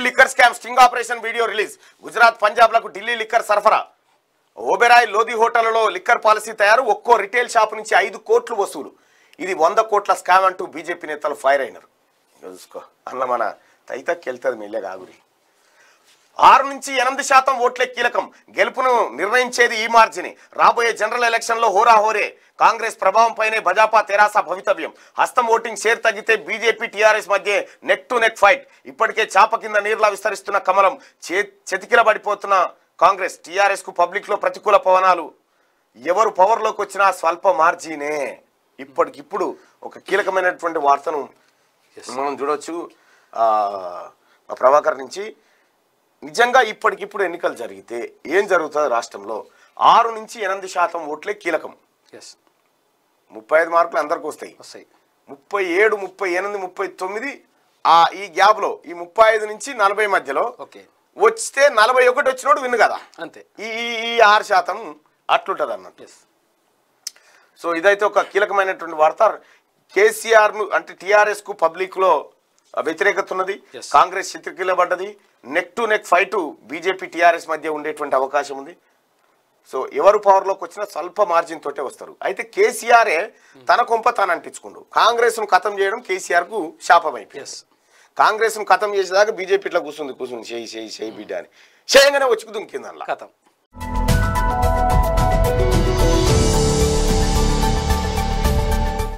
Delhi liquor scam sting operation video release Gujarat లకు Delhi liquor సరఫరా ఓబెరాయ్ లోధి హోటల్లో లిక్కర్ పాలసీ తయారు ఒక్కో రిటైల్ షాప్ నుంచి ఐదు కోట్లు వసూలు ఇది వంద కోట్ల స్కామ్ అంటూ బీజేపీ నేతలు ఫైర్ అయినారు చూసుకో అన్న మన తైతక్కి వెళ్తుంది మెల్లెగా ఆగురి ఆరు నుంచి ఎనిమిది శాతం ఓట్లే కీలకం గెలుపును నిర్ణయించేది ఈ మార్జిని రాబోయే జనరల్ ఎలక్షన్లో హోరాహోరే కాంగ్రెస్ ప్రభావంపైనే భజాపా తెరాస భవితవ్యం హస్తం ఓటింగ్ షేర్ తగ్గితే బీజేపీ టీఆర్ఎస్ మధ్య నెక్ టు నెక్ ఫైట్ ఇప్పటికే చాప కింద నీరులా విస్తరిస్తున్న కమలం చెతికిల పడిపోతున్న కాంగ్రెస్ టీఆర్ఎస్కు పబ్లిక్లో ప్రతికూల పవనాలు ఎవరు పవర్లోకి వచ్చినా స్వల్ప మార్జినే ఇప్పటికిప్పుడు ఒక కీలకమైనటువంటి వార్తను మనం చూడవచ్చు ప్రభాకర్ నుంచి నిజంగా ఇప్పటికిప్పుడు ఎన్నికలు జరిగితే ఏం జరుగుతుంది రాష్ట్రంలో ఆరు నుంచి ఎనిమిది శాతం ఓట్లే కీలకం ఎస్ ముప్పై ఐదు మార్కులు అందరికి వస్తాయి వస్తాయి ముప్పై ఏడు ముప్పై ఎనిమిది ముప్పై తొమ్మిది ఆ ఈ గ్యాప్ లో ఈ ముప్పై ఐదు నుంచి నలభై మధ్యలో ఓకే వస్తే నలభై ఒకటి వచ్చినోడు విన్ను కదా అంతే ఈ ఈ ఆరు శాతం అట్లుంటుంది అన్నట్టు సో ఇదైతే ఒక కీలకమైనటువంటి వార్త కేసీఆర్ అంటే టీఆర్ఎస్కు కు పబ్లిక్ లో వ్యతిరేకత ఉన్నది కాంగ్రెస్ పడ్డది neck to neck fight BJP TRS మధ్య ఉండేటువంటి అవకాశం ఉంది సో ఎవరు పవర్లోకి వచ్చినా స్వల్ప మార్జిన్ తోటే వస్తారు అయితే కేసీఆరే hmm. తన కొంప తాను అంటించుకుండు కాంగ్రెస్ను ఖతం చేయడం కేసీఆర్కు శాపమైపోయింది కాంగ్రెస్ను ఖతం చేసేదాకా బీజేపీ ఇట్లా కూర్చుంది కూర్చుంది చేయి చేయి చేయి hmm. బిడ్డ అని చేయంగానే వచ్చి దుంకింది ఖతం